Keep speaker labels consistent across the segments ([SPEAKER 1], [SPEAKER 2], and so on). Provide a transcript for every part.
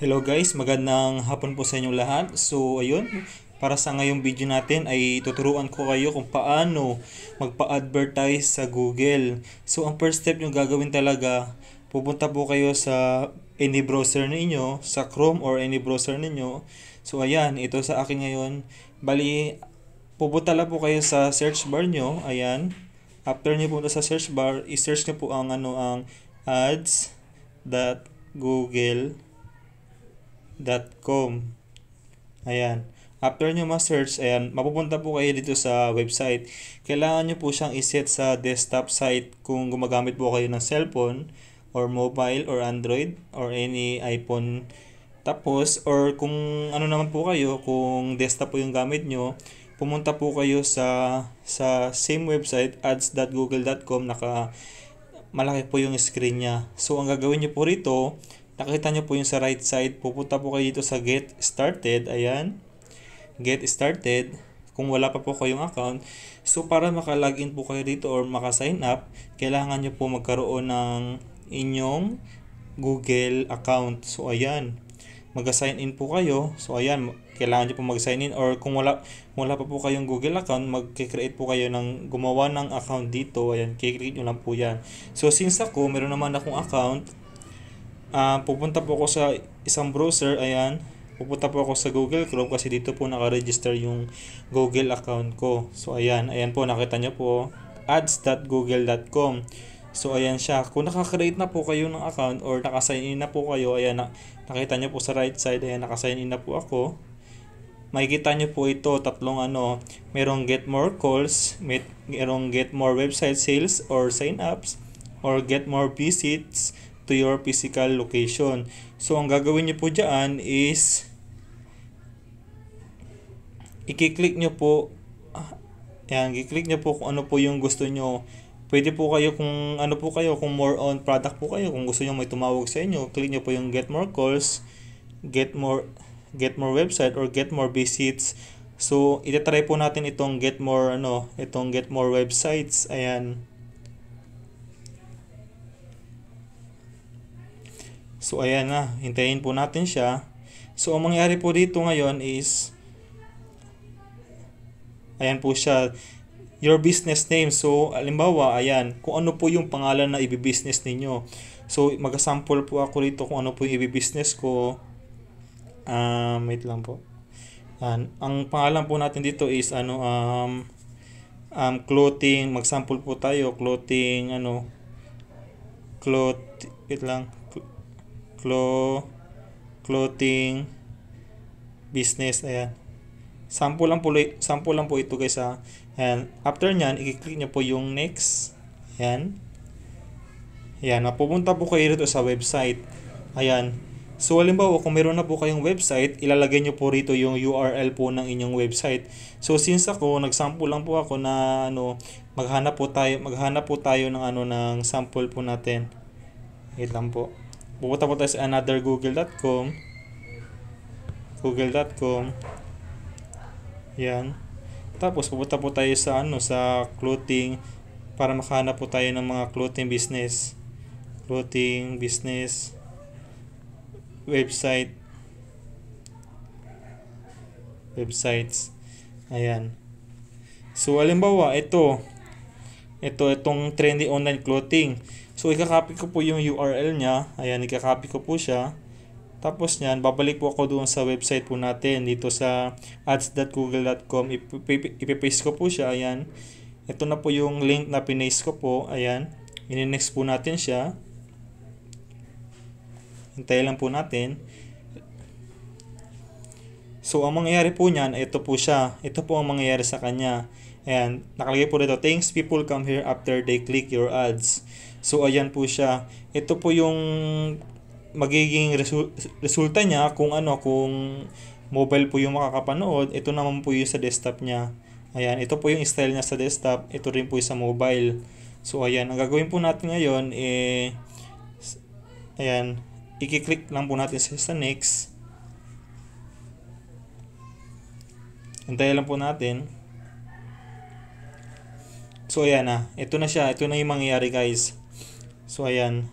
[SPEAKER 1] Hello guys, magandang hapon po sa inyong lahat. So ayun, para sa ngayong video natin ay tuturuan ko kayo kung paano magpa-advertise sa Google. So ang first step nyo gagawin talaga, pupunta po kayo sa any browser ninyo, sa Chrome or any browser ninyo. So ayan, ito sa akin ngayon. Bali, pupunta lang po kayo sa search bar nyo. Ayan. After nyo punta sa search bar, i-search nyo po ang ano ang ads.google.com www.mycom. Ayan. After nyo ma-search, ayan, mapupunta po kayo dito sa website. Kailangan nyo po siyang iset sa desktop site kung gumagamit po kayo ng cellphone or mobile or Android or any iPhone. Tapos, or kung ano naman po kayo, kung desktop po yung gamit nyo, pumunta po kayo sa sa same website ads.google.com naka malaki po yung screen niya. So ang gagawin niyo po rito, Nakita nyo po yung sa right side. Pupunta po kayo dito sa get started. Ayan. Get started. Kung wala pa po kayong account. So para makalagin po kayo dito or makasign up, kailangan nyo po magkaroon ng inyong Google account. So ayan. Mag-sign in po kayo. So ayan, kailangan nyo po mag-sign in or kung wala, wala pa po kayong Google account, mag-create po kayo ng gumawa ng account dito. Ayan, kikreate nyo lang po yan. So since ako, meron naman akong account, uh, pupunta po ako sa isang browser, ayan. Pupunta po ako sa Google Chrome kasi dito po naka-register yung Google account ko. So, ayan. Ayan po, nakita nyo po. ads.google.com So, ayan siya. Kung naka-create na po kayo ng account or naka-sign in na po kayo, ayan, nakita nyo po sa right side, ayan, naka-sign in na po ako. Makikita nyo po ito, tatlong ano, merong get more calls, merong get more website sales or sign ups, or get more visits, to your physical location. So, ang gagawin nyo po dyan is i-click nyo po yan, i-click nyo po kung ano po yung gusto nyo. Pwede po kayo kung ano po kayo, kung more on product po kayo, kung gusto nyo may tumawag sa inyo, click nyo po yung get more calls, get more get more website or get more visits. So, itatry po natin itong get more ano, itong get more websites. Ayan. So ayan na, hintayin po natin siya. So ang mangyari po dito ngayon is ayan po siya your business name. So alimbawa, ayan, kung ano po yung pangalan na ibi-business ninyo. So mag-sample po ako dito kung ano po yung ibi-business ko. Um, wait lang po. Yan. Ang pangalan po natin dito is ano um um clothing, mag-sample po tayo clothing ano cloth it lang clo, clothing, business, ayan. Sample lang po, sample lang po ito guys ha. Ayan. After niyan i-click niyo po yung next. Ayan. Ayan, mapupunta po kayo rito sa website. Ayan. So, halimbawa, kung meron na po kayong website, ilalagay niyo po rito yung URL po ng inyong website. So, since ako, nagsample lang po ako na ano, maghanap po tayo, maghanap po tayo ng ano ng sample po natin. Wait lang po. Pupunta po tayo sa another google.com google.com Yan. Tapos pupunta po tayo sa ano sa clothing para makahanap po tayo ng mga clothing business. Clothing business website websites. Ayan. So, alimbawa, ito. Ito, itong trendy online clothing. So, ikakopy ko po yung URL niya. Ayan, ikakopy ko po siya. Tapos niyan, babalik po ako doon sa website po natin. Dito sa ads.google.com, ipipaste ko po siya. Ayan. Ito na po yung link na pinaste ko po. Ayan. Ininext po natin siya. Hintayin lang po natin. So, ang mangyayari po niyan, ito po siya. Ito po ang mangyayari sa kanya. Ayan. Nakalagay po dito, Thanks people come here after they click your ads. So ayan po siya. Ito po yung magiging resu- resulta niya kung ano kung mobile po yung makakapanood. Ito naman po yung sa desktop niya. Ayan, ito po yung style niya sa desktop. Ito rin po yung sa mobile. So ayan, ang gagawin po natin ngayon eh ayan, i-click lang po natin sa next. Antayin lang po natin. So ayan na, ah, ito na siya, ito na yung mangyayari guys. So, ayan.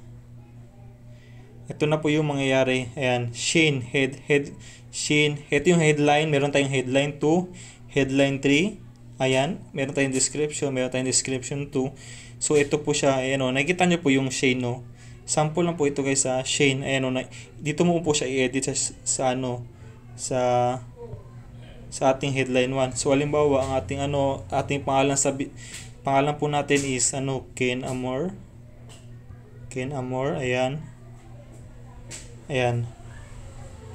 [SPEAKER 1] Ito na po yung mangyayari. Ayan, Shane, head, head, Shane. Ito yung headline. Meron tayong headline 2, headline 3. Ayan, meron tayong description, meron tayong description 2. So, ito po siya. Ayan o, oh, nakikita nyo po yung Shane, no? Oh. Sample lang po ito guys sa ah. Shane. Ayan o, oh, dito mo po siya i-edit sa, sa ano, sa sa ating headline 1. So, halimbawa, ang ating ano, ating pangalan sa pangalan po natin is ano, Ken Amor. Ken Amor, ayan. Ayan.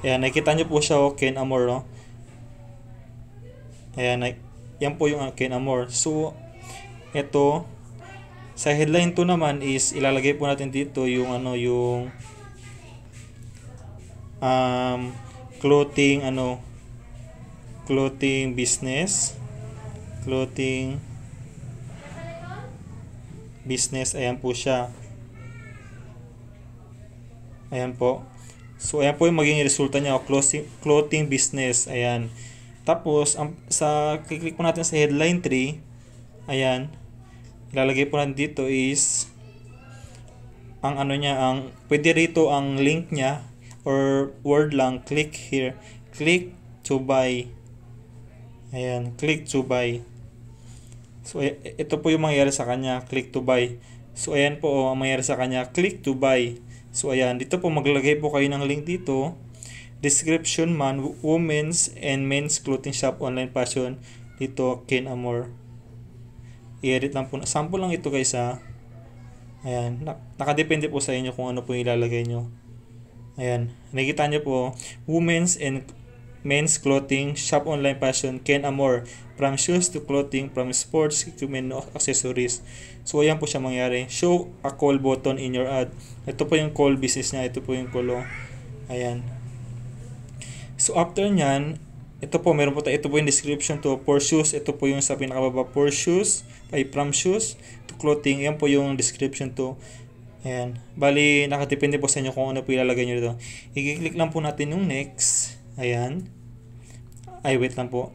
[SPEAKER 1] Ayan, nakikita nyo po siya, oh, Ken Amor, no? Oh. Ayan, yan po yung uh, ah, Ken Amor. So, ito, sa headline to naman is ilalagay po natin dito yung ano, yung um, clothing, ano, clothing business, clothing business, ayan po siya. Ayan po. So, ayan po yung magiging resulta niya o clothing, clothing business. Ayan. Tapos, ang, sa, kiklik po natin sa headline 3. Ayan. Ilalagay po natin dito is ang ano niya, ang pwede rito ang link niya or word lang, click here. Click to buy. Ayan, click to buy. So, e, e, ito po yung mangyayari sa kanya, click to buy. So, ayan po, oh, ang mangyayari sa kanya, click to buy. So ayan, dito po maglagay po kayo ng link dito. Description man, women's and men's clothing shop online fashion dito Ken Amor. I-edit lang po. Sample lang ito guys ha. Ayan, nakadepende po sa inyo kung ano po ilalagay nyo. Ayan, nakikita nyo po, women's and men's clothing, shop online fashion, Ken amore, from shoes to clothing, from sports equipment no accessories. So, ayan po siya mangyari. Show a call button in your ad. Ito po yung call business niya. Ito po yung kulong. Oh. Ayan. So, after nyan, ito po, meron po tayo. Ito po yung description to for shoes. Ito po yung sa pinakababa for shoes, ay from shoes to clothing. Ayan po yung description to. Ayan. Bali, nakatipindi po sa inyo kung ano po ilalagay nyo dito. I-click lang po natin yung next. Ayan. Ay, wait lang po.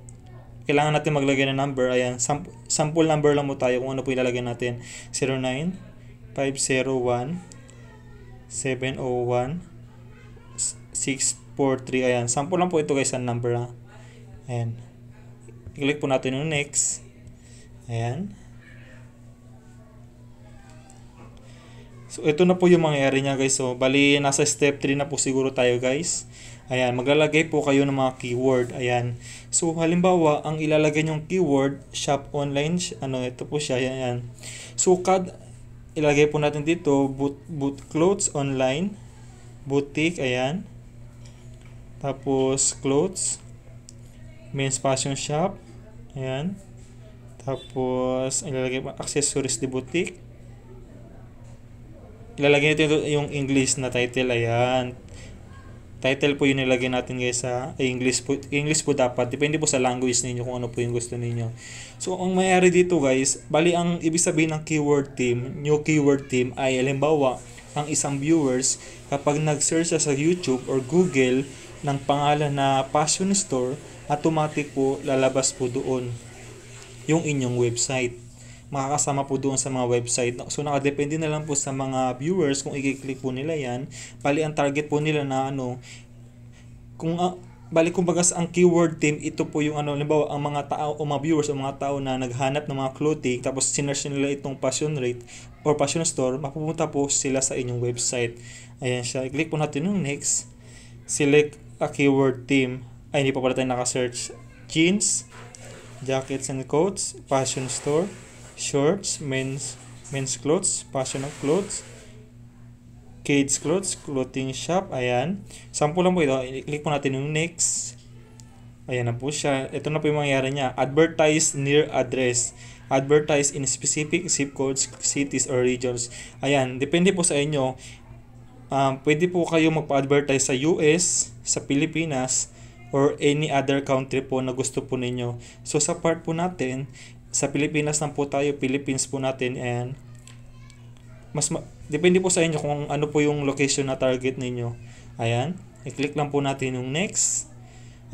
[SPEAKER 1] Kailangan natin maglagay ng number. Ayan, sam sample number lang mo tayo kung ano po ilalagay natin. 09 501 701 643. Ayan, sample lang po ito guys ang number ha. Ayan. I-click po natin yung next. Ayan. So, ito na po yung mangyayari niya guys. So, bali, nasa step 3 na po siguro tayo guys. Ayan, maglalagay po kayo ng mga keyword. Ayan. So, halimbawa, ang ilalagay nyong keyword, shop online, ano, ito po siya. Ayan. So, kad, ilagay po natin dito, boot, boot clothes online, boutique, ayan. Tapos, clothes, men's fashion shop, ayan. Tapos, ilalagay po, accessories de boutique, ilalagay natin yung English na title. Ayan. Title po yung nilagay natin guys sa English po. English po dapat. Depende po sa language ninyo kung ano po yung gusto ninyo. So, ang mayari dito guys, bali ang ibig sabihin ng keyword team, new keyword team ay halimbawa, ang isang viewers kapag nag-search sa YouTube or Google ng pangalan na Passion Store, automatic po lalabas po doon yung inyong website makakasama po doon sa mga website. So nakadepende na lang po sa mga viewers kung i-click po nila 'yan. Bali ang target po nila na ano kung uh, bali kumbaga ang keyword team ito po yung ano halimbawa ang mga tao o mga viewers o mga tao na naghanap ng mga clothing tapos sinerch nila itong passion rate or passion store mapupunta po sila sa inyong website ayan siya i-click po natin yung next select a keyword team ay hindi pa pala tayo naka-search jeans jackets and coats passion store shorts, men's men's clothes, fashion of clothes, kids clothes, clothing shop, ayan. Sample lang po ito. I-click po natin yung next. Ayan na po siya. Ito na po yung mangyayari niya. Advertise near address. Advertise in specific zip codes, cities, or regions. Ayan. Depende po sa inyo. Um, pwede po kayo magpa-advertise sa US, sa Pilipinas, or any other country po na gusto po ninyo. So sa part po natin, sa Pilipinas lang po tayo, Philippines po natin and mas ma- depende po sa inyo kung ano po yung location na target ninyo. Ayan, i-click lang po natin yung next.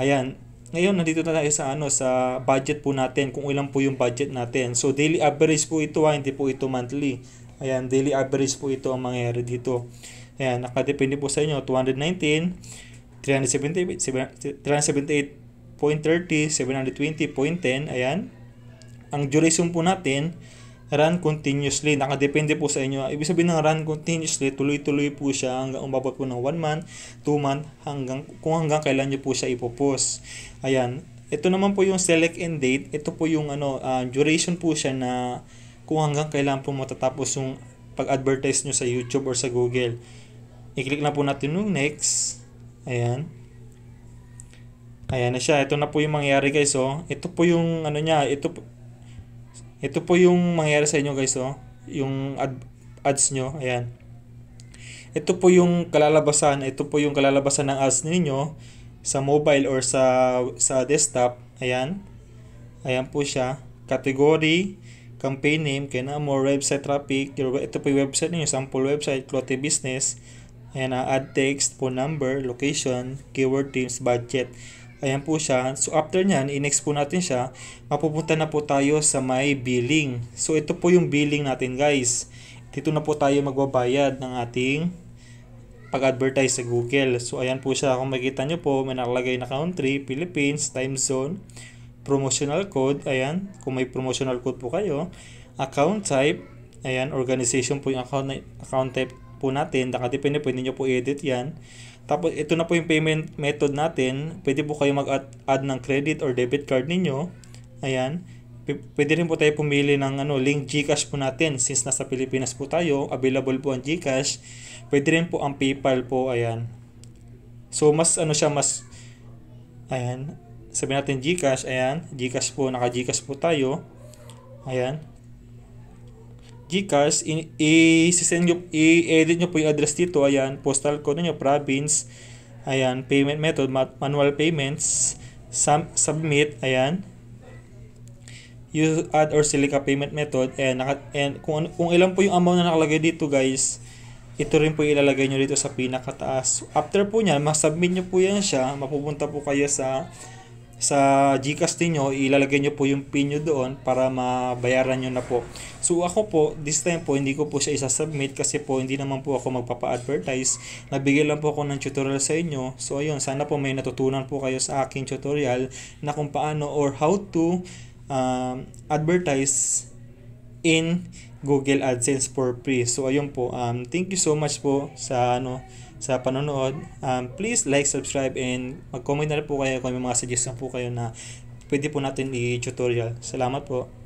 [SPEAKER 1] Ayan, ngayon nandito na tayo sa ano sa budget po natin kung ilan po yung budget natin. So daily average po ito ha, ah, hindi po ito monthly. Ayan, daily average po ito ang mangyayari dito. Ayan, nakadepende po sa inyo 219 378 378.30 720.10 ayan ang duration po natin run continuously. Nakadepende po sa inyo. Ibig sabihin ng run continuously, tuloy-tuloy po siya hanggang umabot po ng 1 month, 2 month, hanggang, kung hanggang kailan nyo po siya ipopos. Ayan. Ito naman po yung select end date. Ito po yung ano, uh, duration po siya na kung hanggang kailan po matatapos yung pag-advertise nyo sa YouTube or sa Google. I-click na po natin yung next. Ayan. Ayan na siya. Ito na po yung mangyayari guys. Oh. Ito po yung ano niya. Ito, po, ito po yung mangyayari sa inyo guys, oh. Yung ad, ads nyo, ayan. Ito po yung kalalabasan, ito po yung kalalabasan ng ads ninyo sa mobile or sa sa desktop. Ayan. Ayan po siya. Category, campaign name, kaya more website traffic. Ito po yung website niyo, sample website, clothing business. Ayan, ah, ad text, phone number, location, keyword, teams, budget. Ayan po siya. So after nyan, i-next po natin siya. Mapupunta na po tayo sa may billing. So ito po yung billing natin guys. Dito na po tayo magbabayad ng ating pag-advertise sa Google. So ayan po siya. Kung makita nyo po, may nakalagay na country, Philippines, time zone, promotional code. Ayan, kung may promotional code po kayo. Account type. Ayan, organization po yung account, account type po natin. Nakadepende, pwede nyo po i edit yan. Tapos ito na po yung payment method natin. Pwede po kayo mag-add ng credit or debit card ninyo. Ayan. Pwede rin po tayo pumili ng ano, link GCash po natin. Since nasa Pilipinas po tayo, available po ang GCash. Pwede rin po ang PayPal po. Ayan. So mas ano siya, mas ayan. Sabi natin GCash, ayan. GCash po, naka-GCash po tayo. Ayan. Gcash, i-send nyo, i-edit nyo po yung address dito. Ayan, postal code nyo, province. Ayan, payment method, manual payments. Sum, submit, ayan. You add or select a payment method. And, and kung, kung ilan po yung amount na nakalagay dito guys, ito rin po yung ilalagay nyo dito sa pinakataas. After po niyan, masubmit nyo po yan siya, mapupunta po kayo sa sa GCash niyo ilalagay niyo po yung PIN niyo doon para mabayaran niyo na po. So ako po, this time po, hindi ko po siya isa-submit kasi po hindi naman po ako magpapa-advertise. Nagbigay lang po ako ng tutorial sa inyo. So ayun, sana po may natutunan po kayo sa aking tutorial na kung paano or how to um, advertise in Google AdSense for free. So ayun po, um, thank you so much po sa ano, sa panonood. Um, please like, subscribe, and mag-comment na po kayo kung may mga suggestion po kayo na pwede po natin i-tutorial. Salamat po.